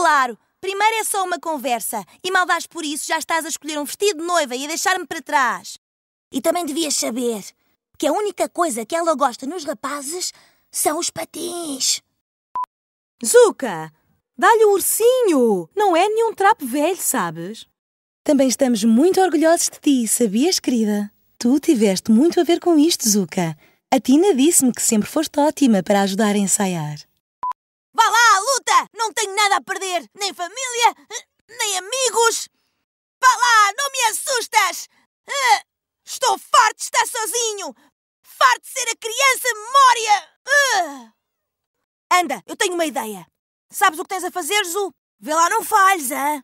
Claro, primeiro é só uma conversa e mal dás por isso já estás a escolher um vestido de noiva e a deixar-me para trás. E também devias saber que a única coisa que ela gosta nos rapazes são os patins. Zuka, dá-lhe o ursinho! Não é nenhum trapo velho, sabes? Também estamos muito orgulhosos de ti, sabias, querida? Tu tiveste muito a ver com isto, Zuka. A Tina disse-me que sempre foste ótima para ajudar a ensaiar a perder nem família, nem amigos. Vá lá, não me assustas! Ah, estou farto de estar sozinho! Farto de ser a criança memória! Ah. Anda, eu tenho uma ideia. Sabes o que tens a fazer, Zu? Vê lá, não falhes, hã?